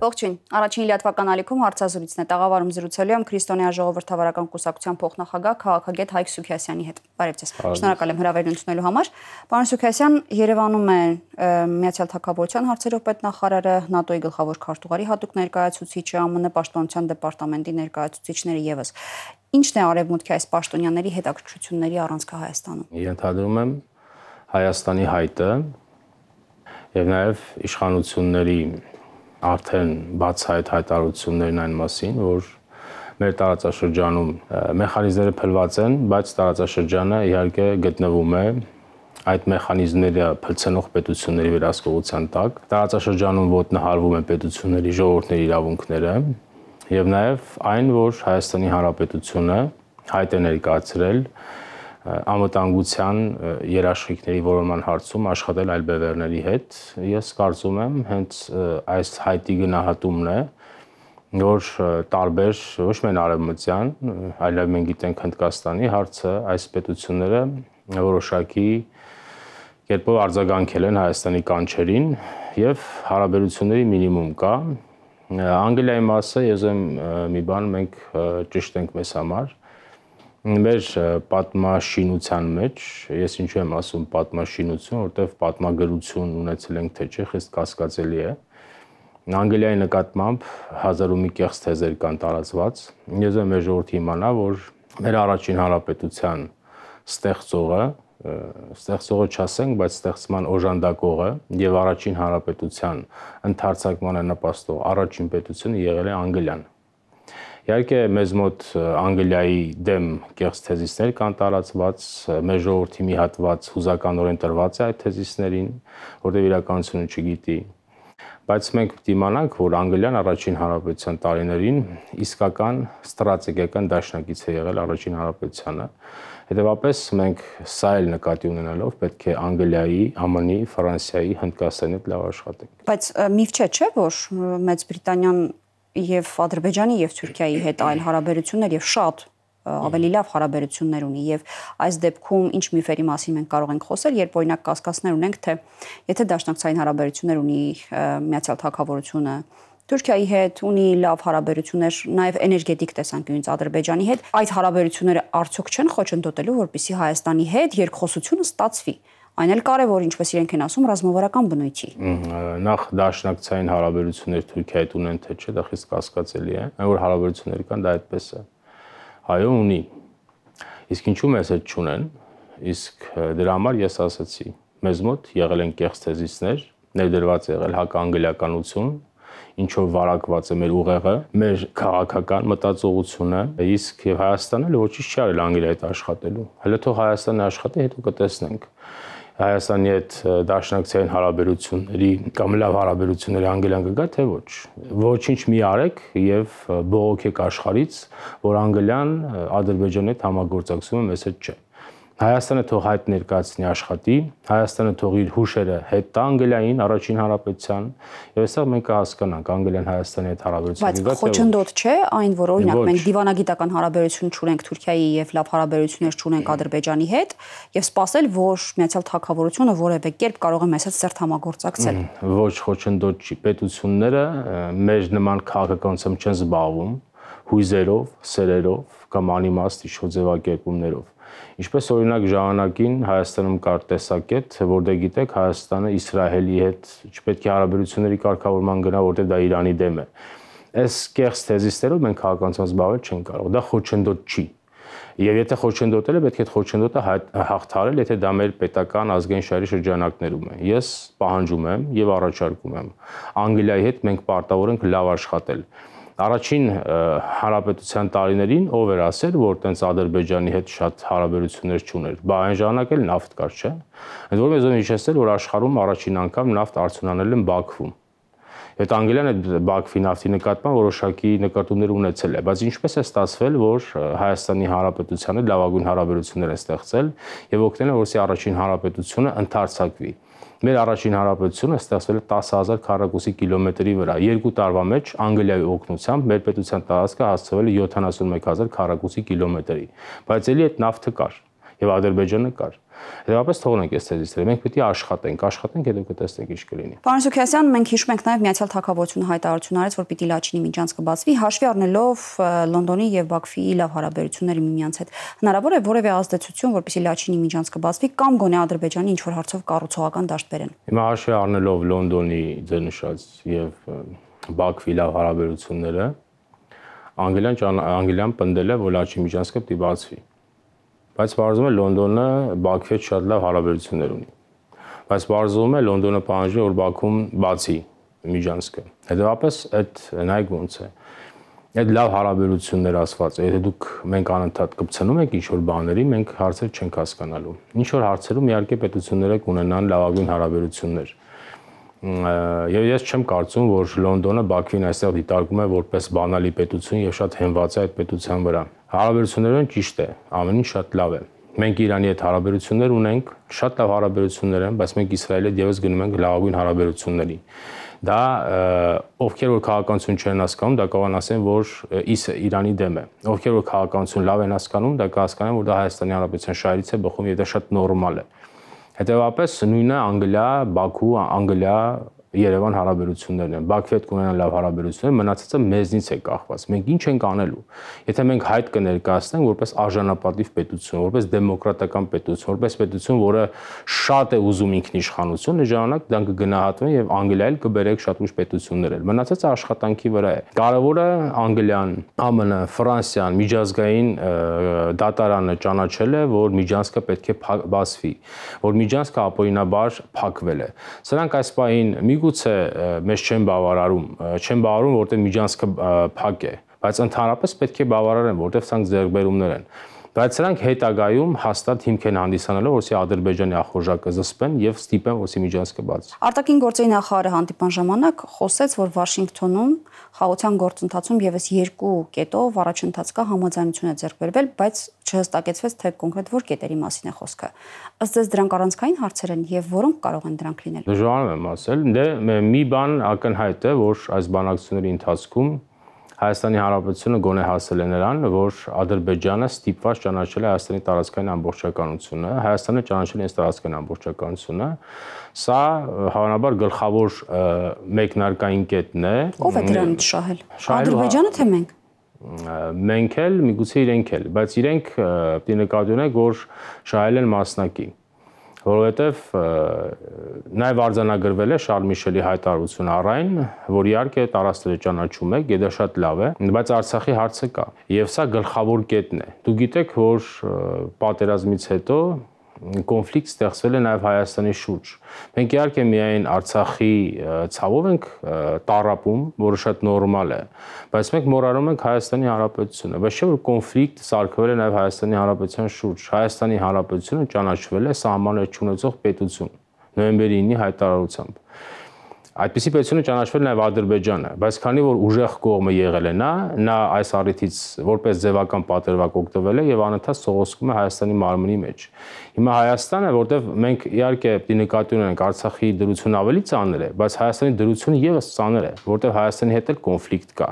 Ողջույն։ Առաջին լիաթվական ալիքում հարցազրույցն է տաղավարում զրուցելու եմ Քրիստոնեա ժողովրդավարական կուսակցության փոխնախագահ քաղաքագետ Հայկ Սուքիասյանի հետ։ Բարև ձեզ։ Շնորհակալ եմ հրավերն ընդունելու համար։ Պարոն Սուքիասյան, Երևանում է Միացյալ Թագավորության հարցերով պետնախարարը, ՆԱՏՕ-ի գլխավոր քարտուղարի հատուկ ներկայացուցիչը, ԱՄՆ պաշտպանության դեպարտամենտի ներկայացուցիչները եւս։ Ինչն է արևմուտքի այս պաշտոնյաների հետաքրքրությունների առանցքը Հայաստանում։ Ենթադրում եմ Հայաստանի հայտը եւ նաեւ իշխանությունների արդեն բացահայտ հայտարարություններն այն մասին, որ մեր տարածաշրջանում մեխանիզմները փլված են, բայց տարածաշրջանը իհարկե գտնվում է այդ մեխանիզմները փլցնող պետությունների վերահսկողության տակ։ Տարածաշրջանում ոտնահարվում են պետությունների ժողովրդների իրավունքները եւ նաեւ այն, որ Հայաստանի Հանրապետությունը հայտ է ներկայացրել անվտանգության երաշխիքների որոնման հարցում աշխատել այլ բևեռների հետ։ Ես կարծում եմ, հենց այս հայտի գնահատումն է, որ տարբեր ոչ միայն արևմտյան, այլև մենք գիտենք Հնդկաստանի հարցը, այս պետությունները որոշակի կերպով արձագանքել են Հայաստանի կանչերին եւ հարաբերությունների մինիմում կա։ Անգլիայի մասը ես եմ մի բան մենք ճիշտ ենք մեզ համար մեր պատմաշինության մեջ, ես ինչու եմ ասում պատմաշինություն, որտեվ պատմագրություն ունեցել ենք թե չէ, խիստ կասկածելի է։ Անգլիայի նկատմամբ 1000 ու մի կեղծ թեզեր կան տարածված։ Ես եմ մեր ժողովրդի իմանա, որ մեր առաջին հանրապետության ստեղծողը, ստեղծողը չասենք, բայց ստեղծման օժանդակողը եւ առաջին հանրապետության ընդարձակմանը նպաստող առաջին պետությունը եղել է Անգլիան։ Իհարկե մեզ մոտ Անգլիայի դեմ կեղծ թեզիսներ կան տարածված, մեր ժողովրդի մի հատված հուզականորեն տրված է այդ թեզիսներին, որտեղ իրականությունը չգիտի։ Բայց մենք պետք է իմանանք, որ Անգլիան առաջին հանրապետության տարիներին իսկական ստրատեգիական դաշնակից է եղել առաջին հանրապետությանը։ Հետևաբար մենք սա էլ նկատի ունենալով պետք է Անգլիայի, ԱՄՆ-ի, Ֆրանսիայի, Հնդկաստանի հետ լավ աշխատենք։ Բայց միֆ չէ, չէ, որ Մեծ Բրիտանիան եւ Ադրբեջանի եւ Թուրքիայի հետ այլ հարաբերություններ եւ շատ ավելի լավ հարաբերություններ ունի եւ այս դեպքում ինչ միֆերի մասին մենք կարող ենք խոսել, երբ օրինակ կասկածներ ունենք, թե եթե դաշնակցային հարաբերություններ ունի Միացյալ Թագավորությունը Թուրքիայի հետ ունի լավ հարաբերություններ նաև էներգետիկ տեսանկյունից Ադրբեջանի հետ։ Այդ հարաբերությունները արդյոք չեն խոչընդոտելու, որպիսի Հայաստանի հետ երկխոսությունը ստացվի։ Այն էլ կարևոր, ինչպես իրենք են ասում, ռազմավարական բնույթի։ Նախ դաշնակցային հարաբերություններ Թուրքիայի հետ ունեն թե չէ, դա խիստ կասկածելի է։ Այն որ հարաբերություններ կան, դա այդպես է։ Այո, ունի։ Իսկ ինչու՞ մեզ այդ չունեն։ Իսկ դրա համար ես ասացի, մեզ մոտ եղել են կեղծ թեզիսներ, ներդրված եղել հականգլիականություն, ինչով վարակված է մեր ուղեղը, մեր քաղաքական մտածողությունը, իսկ եւ Հայաստանը ոչինչ չի արել Անգլիայի հետ աշխատելու։ Հələ թող Հայաստանը աշխատի, հետո կտեսնենք։ Հայաստանի հետ դաշնակցային հարաբերությունների կամ լավ հարաբերությունների Անգլիան կգա, թե ոչ։ Ոչինչ մի արեք եւ բողոքեք աշխարից, որ Անգլիան Ադրբեջանի հետ համագործակցումը մեզ հետ չէ։ Հայաստանը թող հայտ ներկայացնի աշխատի, Հայաստանը թող իր հուշերը հետ տա Անգլիային, առաջին հարաբերության, եւ հեսա մենք կհասկանանք Անգլիան Հայաստանի հետ հարաբերությունը։ Բայց խոչընդոտ չէ այն, որ օրինակ մենք դիվանագիտական հարաբերություն չունենք Թուրքիայի եւ լավ հարաբերություններ չունենք Ադրբեջանի հետ եւ սпасել, որ Միացյալ Թագավորությունը որևէ կերպ կարող է մեզ հետ սերտ համագործակցել։ Ոչ խոչընդոտ չի, պետությունները մեր նման քաղաքականությամբ չեն զբաղվում հույզերով, սերերով կամ անիմաստ իշխո ձևակերպումներով Ինչպես օրինակ ժամանակին Հայաստանում կար տեսակետ, որտեղ գիտեք Հայաստանը Իսրայելի հետ չպետք է հարաբերությունների կարգավորման գնա, որտեղ դա Իրանի դեմ է։ Այս կեղծ թեզիստերով մենք քաղաքացիական զբաղվել չենք կարող։ Դա խոչընդոտ չի։ Եվ եթե խոչընդոտել է, պետք է այդ խոչընդոտը հաղթարել, եթե դա մեր պետական ազգային շահերի շրջանակներում է։ Ես պահանջում եմ եւ առաջարկում եմ Անգլիայի հետ մենք պարտավոր ենք լավ աշխատել։ Առաջին հարաբերության տարիներին ով էր ասել, որ տենց Ադրբեջանի հետ շատ հարաբերություններ չուներ։ Բա այն ժամանակ էլ նավթ կար, չէ՞։ Այդ որը մեզ ոնց հիշեցնել, որ աշխարհում առաջին անգամ նավթ արդյունանել են Բաքվում։ Այդ Անգլիան այդ Բաքվի նավթի նկատմամբ որոշակի նկարտումներ ունեցել է, բայց ինչպես է ստացվել, որ Հայաստանի Հանրապետությանը լավագույն հարաբերություններ է ստեղծել եւ օգնել է որսի առաջին հանրապետությունը ընդարձակվի։ Մեր առաջին հարաբերությունը ստեղծվել է 10000 քառակուսի կիլոմետրի վրա։ Երկու տարվա մեջ Անգլիայի օգնությամբ մեր պետության տարածքը հասցվել է 71000 քառակուսի կիլոմետրի։ Բայց ելի այդ նավթը կար եւ Ադրբեջանը կար։ Հետևաբար թողնենք այս թեզիսները։ Մենք պետք է աշխատենք, աշխատենք, հետո կտեսնենք ինչ կլինի։ Պարոն Սուքիասյան, մենք հիշում ենք նաեւ Միացյալ Թագավորությունը հայտարարություն արեց, որ պիտի Լաչինի միջանցքը բացվի, հաշվի առնելով Լոնդոնի եւ Բաքվի լավ հարաբերությունները միմյանց հետ։ Հնարավոր է որևէ ազդեցություն, որպեսզի Լաչինի միջանցքը բացվի կամ գոնե Ադրբեջանի ինչ որ հարցով կառուցողական դաշտ բերեն։ Հիմա հաշվի առնելով Լոնդոնի ձեր նշած եւ Բաքվի լավ հարաբերությունները Անգլիան Անգլիան պնդել է, որ Լաչի միջանցքը պիտի բացվի։ Բայց բարձում է Լոնդոնը Բաքվի հետ շատ լավ հարաբերություններ ունի։ Բայց բարձում է Լոնդոնը պահանջում է որ Բաքուն բացի միջանցքը։ Հետևաբար այդ նայեք ոնց է։ Այդ լավ հարաբերություններ ասված, եթե դուք մենք անընդհատ կպցնում եք ինչ-որ բաների, մենք հարցեր չենք հասկանալու։ Ինչ որ հարցերում իհարկե պետությունները կունենան լավագույն հարաբերություններ։ Եվ ես չեմ կարծում, որ Լոնդոնը Բաքվին այստեղ դիտարկում է որպես բանալի պետություն եւ շատ հենված է այդ պետության վրա։ Հարաբերություններն ճիշտ է, ամեն ինչ շատ լավ է։ Մենք Իրանի հետ հարաբերություններ ունենք, շատ լավ հարաբերություններ են, բայց մենք Իսրայելի հետ եւս գնում ենք լավագույն հարաբերությունների։ Դա ովքեր որ քաղաքականություն չեն հասկանում, դա կարող են ասեն, որ իսը Իրանի դեմ է։ Ովքեր որ քաղաքականություն լավ են հասկանում, դա կհասկանան, որ դա Հայաստանի Հանրապետության շահերից է բխում եւ դա շատ նորմալ է։ Հետևաբար նույնը Անգլիա, Բաքու, Անգլիա, Երևան հարաբերություններն են։ Բաքվի հետ կունենան լավ հարաբերություններ, մնացածը մեզնից է կախված։ Մենք ինչ ենք անելու։ Եթե մենք հայտ կներկայացնենք որպես արժանապատիվ պետություն, որպես դեմոկրատական պետություն, որպես պետություն, որը շատ է ուզում ինքնիշխանություն, այս ժամանակ դրան կգնահատվեն եւ Անգլիայել կբերեք շատ ուշ պետություններ էլ։ Մնացածը աշխատանքի վրա է։ Կարևորը Անգլիան, ԱՄՆ-ը, Ֆրանսիան միջազգային դատարանը ճանաչել է, որ միջանցքը պետք է բացվի, որ միջանցքը ապօրինաբար փակվել է։ Սրանք այս պահին մի միգուցե մեզ չեն բավարարում, չեն բավարարում, որտեղ միջանցքը փակ է, բայց ընդհանրապես պետք է բավարարեն, որտեղ սրանք ձեռքբերումներ են բայց սրանք հետագայում հաստատ հիմք են հանդիսանալու, որսի Ադրբեջանի ախորժակը զսպեն եւ ստիպեն, որսի միջանցքը բացի։ Արտաքին գործերի նախարարը հանդիպան ժամանակ խոսեց, որ Վաշինգտոնում խաղաղության գործընթացում եւս երկու կետով առաջընթաց կա համաձայնություն է ձեռք բերվել, բայց չհստակեցվեց թե կոնկրետ որ կետերի մասին է խոսքը։ Ըստ ձեզ դրանք առանցքային հարցեր են եւ որոնք կարող են դրանք լինել։ Ժողովուրդ եմ ասել, դե մի բան ակնհայտ է, որ այս բանակցությունների ընթացքում Հայաստանի Հանրապետությունը գոնե հասել է նրան, որ Ադրբեջանը ստիպված ճանաչել է Հայաստանի տարածքային ամբողջականությունը, Հայաստանը ճանաչել է այս տարածքային ամբողջականությունը։ Սա հավանաբար գլխավոր մեկնարկային կետն է։ Ո՞վ է դրանից շահել։ Ադրբեջանը թե մենք մենք էլ, միգուցե իրենք էլ, բայց իրենք պետք է նկատի ունենք, որ շահել են մասնակի որովհետև նաև արձանագրվել է Շարլ Միշելի հայտարարություն առայն, որ իհարկե տարածքները ճանաչում է, դա շատ լավ է, բայց Արցախի հարցը կա։ Եվ սա գլխավոր կետն է։ Դու գիտեք, որ պատերազմից հետո կոնֆլիկտ ստեղծվել է նաև Հայաստանի շուրջ։ Մենք իհարկե միայն Արցախի ցավով ենք տարապում, որը շատ նորմալ է, բայց մենք մոռանում ենք Հայաստանի Հանրապետությունը, բայց չէ որ կոնֆլիկտ սարքվել է նաև Հայաստանի Հանրապետության շուրջ։ Հայաստանի Հանրապետությունը ճանաչվել է սահմաններ չունեցող պետություն նոյեմբերի 9-ի հայտարարությամբ։ Այդպիսի պետությունը ճանաչվել նաև Ադրբեջանը, բայց քանի որ ուժեղ կողմը եղել է նա, նա այս առիթից որպես ձևական պատերվակ օգտվել է եւ անընդհատ սողոսկում է Հայաստանի մարմնի մեջ։ Հիմա Հայաստանը, որտեղ մենք իհարկե պետք է նկատի ունենք Արցախի դրությունը ավելի ծանր է, բայց Հայաստանի դրությունը եւս ծանր է, որտեղ Հայաստանի հետ էլ կոնֆլիկտ կա։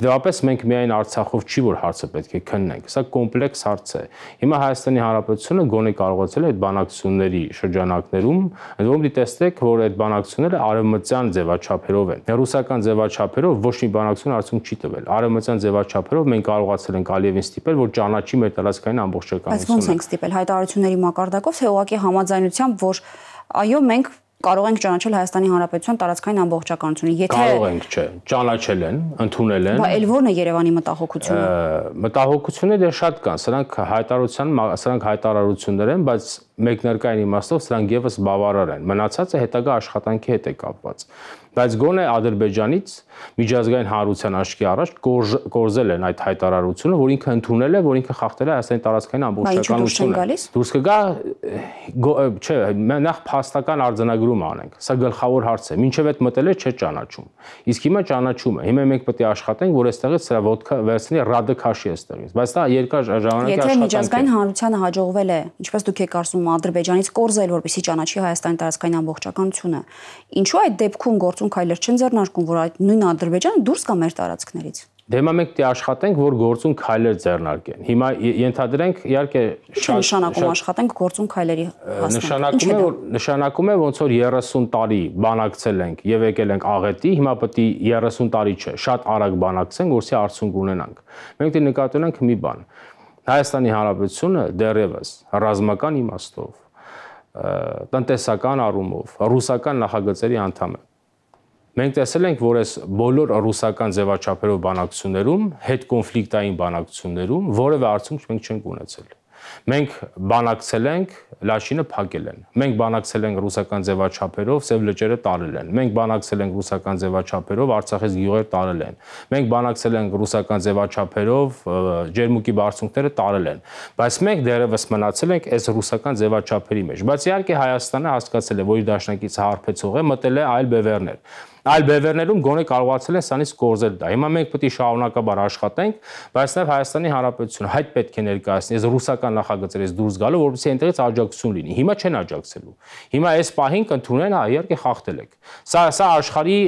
Դեպապես մենք միայն Արցախով չի որ հարցը պետք է քննենք, սա կոմպլեքս հարց է։ Հիմա Հայաստանի Հանրապետությունը գոնե կարողացել է այդ բանակցությունների շրջանակներում, ընդ որում դիտեստեք, որ այդ բանակցությունները արևմտյան ձևաչափերով են։ Ռուսական ձևաչափերով ոչ մի բանակցություն արդյունք չի տվել։ Արևմտյան ձևաչափերով մենք կարողացել ենք Ալիևին ստիպել, որ ճանաչի մեր տարածքային ամբողջականությունը։ Բայց ո՞նց ենք ստիպել հայտարարությունների մակարդակով, թե ուղղակի համաձայնությամբ, որ այո, մենք կարող ենք ճանաչել Հայաստանի Հանրապետության տարածքային ամբողջականությունը։ Եթե կարող ենք, չէ, ճանաչել են, ընդունել են։ Բա ել ո՞րն է Երևանի մտահոգությունը։ Մտահոգությունը դեռ շատ կան, սրանք հայտարարության, սրանք հայտարարություններ են, բայց մեկնարկային իմաստով սրանք եւս բավարար են։ Մնացածը հետագա աշխատանքի հետ է կապված բայց գոնե Ադրբեջանից միջազգային հանրության աչքի առաջ կորզել են այդ հայտարարությունը, որ ինքը ընդունել է, որ ինքը խախտել է Հայաստանի տարածքային ամբողջականությունը։ Դուրս կգա չէ, նախ փաստական արձանագրում անենք։ Սա գլխավոր հարց է։ Մինչև այդ մտել է չէ ճանաչում։ Իսկ հիմա ճանաչում է։ Հիմա մենք պետք է աշխատենք, որ այստեղից սրա ոդկա վերցնի ռադը քաշի այստեղից։ Բայց դա երկար ժամանակի աշխատանք է։ Եթե միջազգային հանրությանը հաջողվել է, ինչպես դուք եք ասում, Ադրբեջանից կորզել, որպեսի ճանաչի Հայաստանի տարածքային ամբողջականությունը, ինչու այդ դեպքում գործ արտասում քայլեր չեն ձեռնարկում, որ այդ նույն Ադրբեջանը դուրս գա մեր տարածքներից։ Դե հիմա մենք դի աշխատենք, որ գործուն քայլեր ձեռնարկեն։ Հիմա ենթադրենք, իհարկե, շատ նշանակում աշխատենք գործուն քայլերի հասնենք։ Նշանակում է, որ նշանակում է ոնց որ 30 տարի բանակցել ենք եւ եկել ենք աղետի, հիմա պետք է 30 տարի չէ, շատ արագ բանակցենք, որսի արդյունք ունենանք։ Մենք դի դե նկատի ունենք մի բան։ Հայաստանի Հանրապետությունը դեռևս ռազմական իմաստով տնտեսական առումով ռուսական նախագծերի անդամ է։ Մենք տեսել ենք, որ այս բոլոր ռուսական ձևաչափերով բանակցություններում, հետ կոնֆլիկտային բանակցություններում որևէ արդյունք մենք չենք ունեցել։ Մենք բանակցել ենք, Լաշինը փակել են։ Մենք բանակցել ենք ռուսական ձևաչափերով, Սև լճերը տարել են։ Մենք բանակցել ենք ռուսական ձևաչափերով, Արցախից գյուղեր տարել են։ Մենք բանակցել ենք ռուսական ձևաչափերով, Ջերմուկի բարձունքները տարել են։ Բայց մենք դերևս մնացել ենք այս ռուսական ձևաչափերի մեջ։ Բայց իհարկե Հայաստանը հասկացել է, որ իր դաշնակից հարբեցող է, մտել է այլ բևեռներ։ Այլ բևեռներում գոնե կարողացել են սանից կորզել դա։ Հիմա մենք պետք է շարունակաբար աշխատենք, բայց նաև Հայաստանի Հանրապետությունը հայտ պետք է ներկայացնի այս ռուսական նախագծերից դուրս գալու, որովհետեւ այնտեղից աջակցություն լինի։ Հիմա չեն աջակցելու։ Հիմա այս պահին կընդունեն, հա, իհարկե խախտել եք։ Սա սա աշխարհի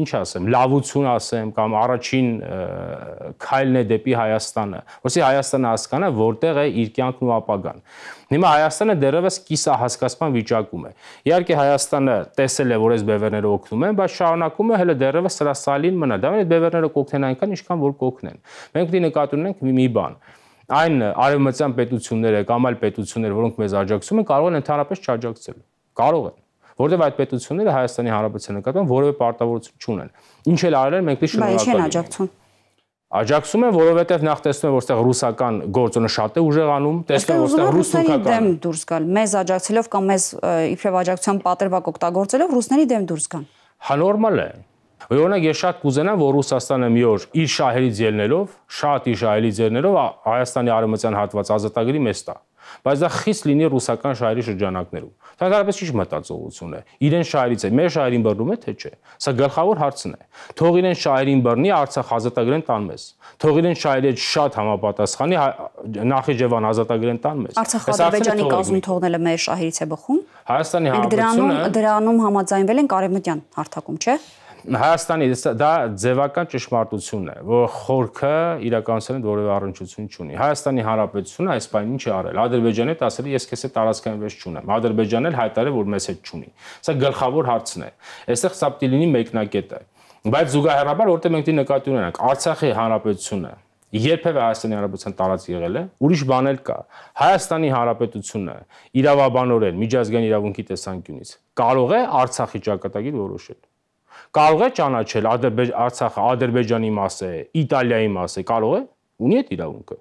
ինչ ասեմ, լավություն ասեմ կամ առաջին քայլն է դեպի Հայաստանը, որսի Հայաստանը հասկանա, որտեղ է իր կյանքն ու ապագան։ Հիմա Հայաստանը դեռևս կիսահասկացման վիճակում է։ Իհարկե Հայաստանը տեսել է, որ այս բևերները օգնում են, բայց շարունակում է հələ դեռևս հրասալին մնա։ Դա այդ բևերները կօգնեն այնքան, ինչքան որ կօգնեն։ Մենք պետք է նկատի ունենք մի, մի բան այն արևմտյան պետությունները կամ այլ պետությունները, որոնք մեզ աջակցում են, կարող են ընդհանրապես չաջակցել։ Կարող են որտեղ այդ պետությունները Հայաստանի Հանրապետության նկատմամբ որևէ պարտավորություն չունեն։ Ինչ էլ արել են, մենք լի շնորհակալ ենք։ Բայց չեն աջակցում աջակցում են, որովհետև նախ տեսնում են, որտեղ ռուսական գործոնը շատ է ուժեղանում, տեսնում են, որտեղ ռուս-թուրքական դեմ դուրս գալ, մեզ աջակցելով կամ մեզ իբրև աջակցության պատրվակ օգտագործելով ռուսների դեմ դուրս գան։ Հանորմալ է։ Օրինակ ես շատ կուզենամ, որ Ռուսաստանը մի օր իր շահերից ելնելով, շատ իր շահերից ելնելով Հայաստանի արևմտյան հատված ազատագրի մեզ տա։ Բայց դա խիստ լինի ռուսական շահերի շրջանակներում։ Հակառակապես ի՞նչ մտածողություն է։ Իրեն շահերից է, մեր շահերին բռնում է թե չէ։ Սա գլխավոր հարցն է։ Թող իրեն շահերին բռնի Արցախ ազատագրեն տան մեզ։ Թող իրեն շահերի հետ շատ համապատասխանի հա- Նախիջևան ազատագրեն տան մեզ։ Արցախ Ադրբեջանի կազմում թողնելը մեր շահերից է բխում։ Հայաստանի հանրապետությունը դրանում դրանում համաձայնվել են Կարևմտյան հարթակում, չէ՞։ Հայաստանի դա ձևական ճշմարտությունն է, որ խորքը իրականության հետ որևէ առնչություն չունի։ Հայաստանի Հանրապետությունը այս բանը ինչ է արել։ Ադրբեջանը ասել է ես քեզ հետ տարածքային վեճ չունեմ։ Ադրբեջանն էլ հայտարարել որ մեզ հետ չունի։ Սա գլխավոր հարցն է։ Այստեղ սա պիտի լինի մեկնակետը։ Բայց զուգահեռաբար որտեղ մենք դի նկատի ունենանք Արցախի Հանրապետությունը երբևէ Հայաստանի Հանրապետության տարած եղել է, ուրիշ բան էլ կա։ Հայաստանի Հանրապետությունը իրավաբանորեն միջազգային իրավունքի տեսանկյունից կարող է Արցախի ճակատագիր որոշել կարող է ճանաչել Ադրբեջ Արցախը Ադրբեջանի մաս է, Իտալիայի մաս է, կարող է ունի այդ իրավունքը։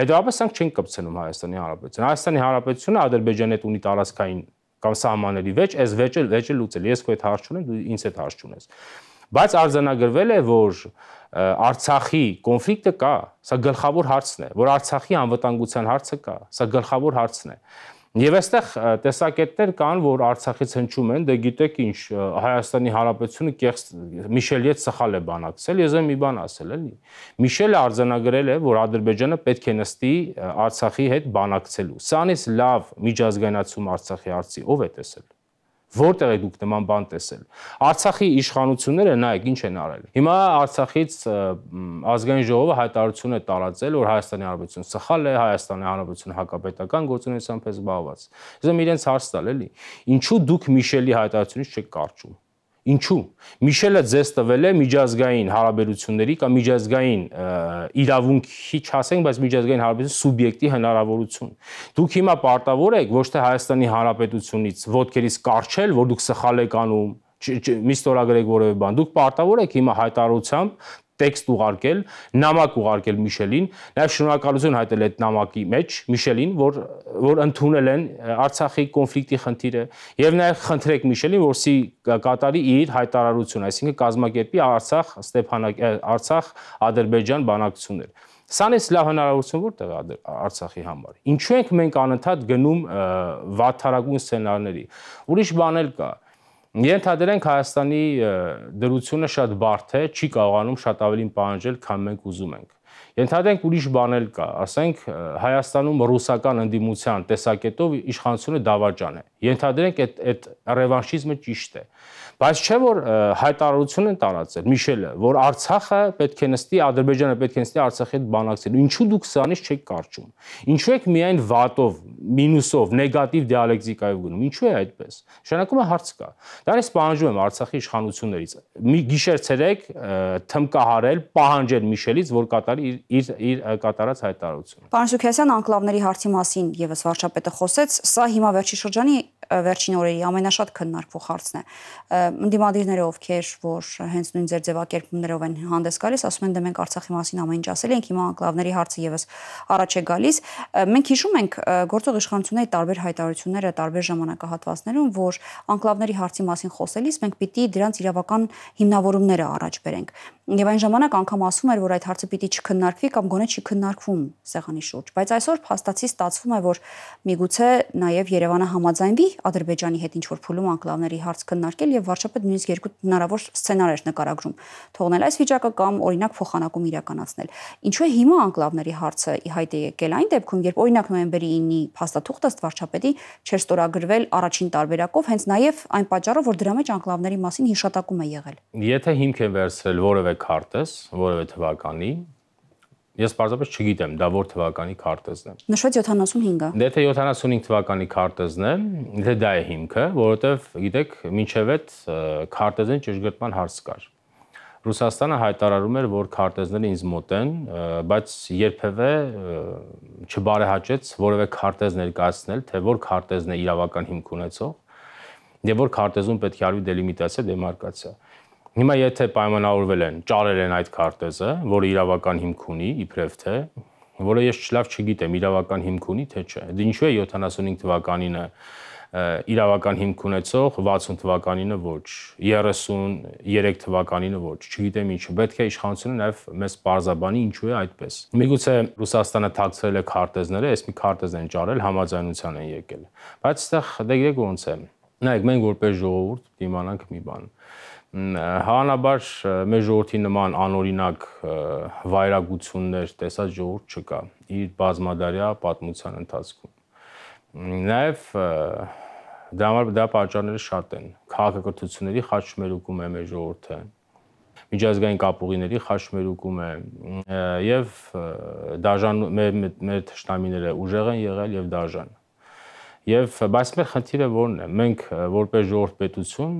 Հետևաբար սանք չեն կպցնում Հայաստանի Հանրապետությունը։ Հայաստանի Հանրապետությունը Ադրբեջանի հետ ունի տարածքային կամ սահմանների վեճ, այս վեճը վեճը լուծել։ Ես քո այդ հարց չունեմ, դու ինձ այդ հարց չունես։ Բայց արձանագրվել է, որ Արցախի կոնֆլիկտը կա, սա գլխավոր հարցն է, որ Արցախի անվտանգության հարցը կա, սա գլխավոր հարցն է։ հարց Եվ այստեղ տեսակետներ կան, որ Արցախից հնչում են, դե գիտեք ինչ, Հայաստանի Հանրապետությունը կեղծ Միշելի հետ սխալ է բանակցել, ես եմ մի բան ասել, էլի։ Միշելը արձանագրել է, որ Ադրբեջանը պետք է նստի Արցախի հետ բանակցելու։ Սանից լավ միջազգայնացում Արցախի արծի ով է տեսել։ Որտեղ է դուք նման բան տեսել։ Արցախի իշխանությունները նայեք ինչ են արել։ Հիմա Արցախից ազգային ժողովը հայտարարություն է տարածել, որ Հայաստանի Հանրապետություն սխալ է, Հայաստանի Հանրապետություն հակապետական գործունեությամբ է զբաղված։ Իսկ իրենց հարց տալ էլի։ Ինչու դուք Միշելի հայտարարությունից չեք կարճում։ Ինչու՞։ Միշելը ձեզ տվել է միջազգային հարաբերությունների կամ միջազգային իրավունքի չասենք, բայց միջազգային հարաբերություն սուբյեկտի հնարավորություն։ Դուք հիմա պարտավոր եք ոչ թե Հայաստանի Հանրապետությունից ոդկերից կարճել, որ դուք սխալ եք անում, մի ստորագրեք որևէ բան։ Դուք պարտավոր եք հիմա հայտարարությամբ տեքստ ուղարկել, նամակ ուղարկել Միշելին, նաև շնորհակալություն հայտնել այդ նամակի մեջ Միշելին, որ որ ընդունել են Արցախի կոնֆլիկտի խնդիրը եւ նաև խնդրեք Միշելին, որ սի կատարի իր հայտարարությունը, այսինքն կազմակերպի Արցախ Ստեփանակ Արցախ Ադրբեջան բանակցություններ։ Սան է լավ հնարավորություն որտեղ Արցախի համար։ Ինչու ենք մենք անընդհատ գնում վաթարագույն սցենարների։ Ուրիշ բան էլ կա։ Ա, Ենթադրենք Հայաստանի դրությունը շատ բարդ է, չի կարողանում շատ ավելին պահանջել, քան մենք ուզում ենք։ Ենթադրենք ուրիշ բան էլ կա, ասենք Հայաստանում ռուսական ընդդիմության տեսակետով իշխանությունը դավաճան է։ Ենթադրենք այդ այդ ռևանշիզմը ճիշտ է։ Բայց չէ որ հայտարարություն են տարածել Միշելը, որ Արցախը պետք է նստի, Ադրբեջանը պետք է նստի Արցախի հետ բանակցել։ Ինչու դուք սրանից չեք կարճում։ Ինչու եք միայն վատով, մինուսով, նեգատիվ դիալեկտիկայով գնում։ Ինչու է այդպես։ Նշանակում է հարց կա։ Դա ես պահանջում եմ Արցախի իշխանություններից։ Մի գիշեր ցերեկ թմկահարել, պահանջել Միշելից, որ կատարի իր իր իր կատարած հայտարարությունը։ Պարոն Շուքյասյան, անկլավների հարցի մասին եւս վարչապետը խոսեց, սա հիմա վերջի շրջանի վերջին օրերի ամենաշատ քննարկվող հարցն է։ Ընդդիմադիրները ովքեր որ հենց նույն ձեր ձևակերպումներով են հանդես գալիս, ասում են դե մենք Արցախի մասին ամեն ինչ ասել ենք, հիմա անկլավների հարցը եւս առաջ է գալիս։ Մենք հիշում ենք գործող իշխանությունների տարբեր հայտարարությունները տարբեր ժամանակահատվածներում, որ անկլավների հարցի մասին խոսելիս մենք պիտի դրանց իրավական հիմնավորումները առաջ բերենք։ Եվ այն ժամանակ անգամ ասում էր, որ այդ հարցը պիտի չքննարկվի կամ գոնե չի քննարկվում սեղանի շուրջ, բայց այսօր փաստացի ստացվում է, որ միգուցե նաև Երևանը համաձայնվի Ադրբեջանի հետ ինչ որ փուլում անկլավների հարց քննարկել եւ վարչապետ նույնիսկ երկու հնարավոր սցենարեր նկարագրում՝ թողնել այս վիճակը կամ օրինակ փոխանակում իրականացնել։ Ինչու է հիմա անկլավների հարցը ի հայտ է եկել այն դեպքում, երբ օրինակ նոյեմբերի 9-ի փաստաթուղթը ըստ վարչապետի չէր ստորագրվել առաջին տարբերակով, հենց նաեւ այն պատճառով, որ դրա մեջ անկլավների մասին հիշատակում է եղել։ Եթե հիմք են վերցրել որևէ քարտեզ, որևէ թվականի, Ես պարզապես չգիտեմ, դա որ թվականի քարտեզն է։ Նշված 75-ը։ Դե եթե 75 թվականի քարտեզն է, եթե դա է հիմքը, որովհետև գիտեք, մինչև այդ քարտեզին ճշգրտման հարց կար։ Ռուսաստանը հայտարարում էր, որ քարտեզները ինձ մոտ են, բայց երբևէ չբարեհաճեց որևէ քարտեզ ներկայացնել, թե որ քարտեզն է իրավական հիմք ունեցող եւ դե որ քարտեզում պետք է արվի դելիմիտացիա, դեմարկացիա։ դե Հիմա եթե պայմանավորվել են, ճարել են այդ քարտեզը, որը իրավական հիմք ունի, իբրև թե, որը ես չլավ չգիտեմ, իրավական հիմք ունի թե չէ։ Դե ինչու է 75 թվականինը իրավական հիմք ունեցող 60 թվականինը ոչ 33 թվականինը ոչ չգիտեմ ինչու պետք է իշխանությունը նաև մեզ բարձաբանի ինչու է այդպես միգուցե ռուսաստանը թաքցրել է քարտեզները այս մի քարտեզ են ճարել համաձայնության են եկել բայց այդտեղ դե գիտեք ոնց է նայեք մենք որպես ժողովուրդ պիտի իմանանք մի բան Հավանաբար մեր ժողովրդի նման անօրինակ վայրագություններ տեսած ժողովուրդ չկա իր բազմադարյա պատմության ընթացքում։ Նաև դա համար դա պատճառները շատ են։ Քաղաքակրթությունների խաչմերուկում է մեր ժողովուրդը միջազգային կապուղիների խաչմերուկում է եւ դաժան մեր մեր ճշտամիները ուժեղ են եղել եւ դաժան։ Եվ բայց մեր խնդիրը որն է։ Մենք որպես ժողովրդ պետություն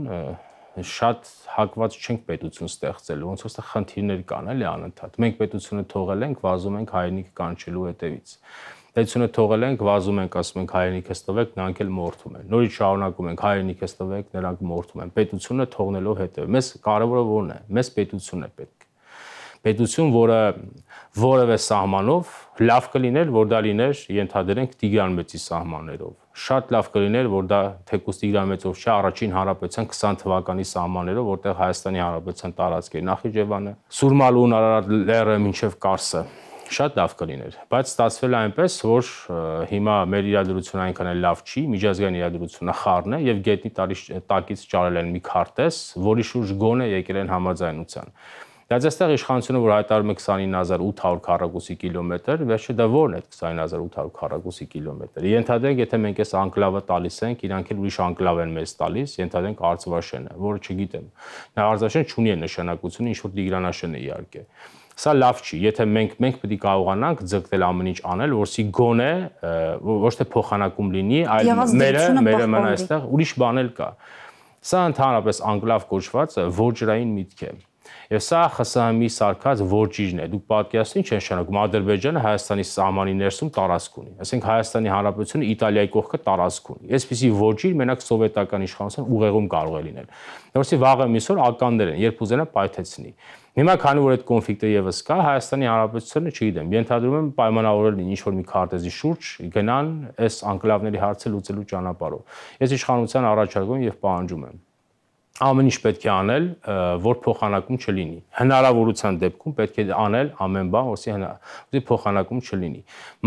շատ հակված չենք պետություն ստեղծելու, ոնց ոստը խնդիրներ կան էլի անընդհատ։ Մենք պետությունը թողել ենք, վազում ենք հայրենիք կանչելու հետևից։ Պետությունը թողել ենք, վազում ենք, ասում ենք հայրենիքս տվեք, նրանք էլ մորթում են։ Նորից շարունակում ենք հայրենիքս տվեք, նրանք մորթում են։ Պետությունը թողնելով հետև։ Մեզ կարևորը ո՞րն է։ Մեզ պետությունը պետք պետություն, որը որևէ սահմանով լավ կլիներ, որ դա լիներ ենթադրենք Տիգրան մեծի սահմաններով։ Շատ լավ կլիներ, որ դա թեկուս Տիգրան մեծով չէ առաջին հանրապետության 20 թվականի սահմաններով, որտեղ Հայաստանի հանրապետության տարածքեր Նախիջևանը, Սուրմալուն, Արարատ լեռը մինչև Կարսը շատ լավ կլիներ, բայց ստացվել է այնպես, որ հիմա մեր իրադրությունը այնքան էլ լավ չի, միջազգային իրադրությունը խառն է եւ գետնի տակից ճարել են մի քարտեզ, որի շուրջ գոնե եկել են համաձայնության։ Բայց այստեղ իշխանությունը որ հայտարարում է 29800 քառակուսի կիլոմետր, վերջը դա ո՞րն է 29800 քառակուսի կիլոմետրը։ Ենթադրենք, եթե մենք այս անկլավը տալիս ենք, իրանք էլ ուրիշ անկլավ են մեզ տալիս, ենթադրենք Արցվաշենը, որը չգիտեմ։ Նա Արցվաշենը չունի նշանակությունը, ինչ որ Տիգրանաշենը իհարկե։ Սա լավ չի, եթե մենք մենք պետք է կարողանանք ձգտել ամեն ինչ անել, որսի գոնե ոչ թե փոխանակում լինի, այլ մերը մերը մնա այստեղ, ուրիշ բան էլ կա։ Սա ընդհանրապես անկլավ կոչվածը ոչ ջրային միտք է։ միտք Եվ սա ԽՍՀՄ-ի սարկած ոչիրն է։ Դուք պատկերացնի ինչ են շարունակում Ադրբեջանը Հայաստանի սահմանի ներսում տարածք ունի։ Ասենք Հայաստանի Հանրապետությունը Իտալիայի կողքը տարածք ունի։ Այսպիսի ոչիր մենակ սովետական իշխանության ուղեղում կարող է լինել։ Որսի վաղը միսօր ականներ են, երբ ուզենա պայթեցնի։ Հիմա քանի որ այդ կոնֆլիկտը եւս կա, Հայաստանի Հանրապետությունը, չգիտեմ, ենթադրում եմ պայմանավորել լինի ինչ-որ մի քարտեզի շուրջ գնան այս անկլավների հարցը լուծելու ճանապարհով։ Ես իշխանության առաջարկում եւ պահանջում եմ, ամեն ինչ պետք է անել, որ փոխանակում չլինի։ Հնարավորության դեպքում պետք է անել ամեն բան, որսի հնարավորի փոխանակում չլինի։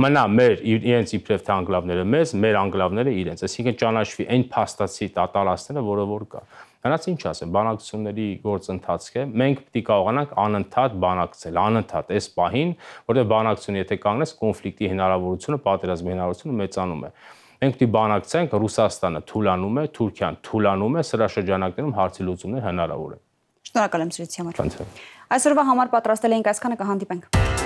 Մնա մեր իրենց իբրև թե անգլավները մեզ, մեր անգլավները իրենց, այսինքն ճանաչվի այն փաստացի տատարածները, որը որ կա։ Նրանց ինչ ասեմ, բանակցությունների գործընթացքը մենք պիտի կարողանանք անընդհատ բանակցել, անընդհատ այս պահին, որտեղ բանակցությունը եթե կանգնես, կոնֆլիկտի հնարավորությունը, պատերազմի հնարավորությունը մեծանում է։ հնարավորություն, Մենք պիտի բանակցենք Ռուսաստանը թուլանում է, Թուրքիան թուլանում է, սրա շրջանակներում հարցի լուծումներ հնարավոր են։ Շնորհակալ եմ ծրիցի համար։ Այսօրվա համար պատրաստել էինք այսքանը կհանդիպենք։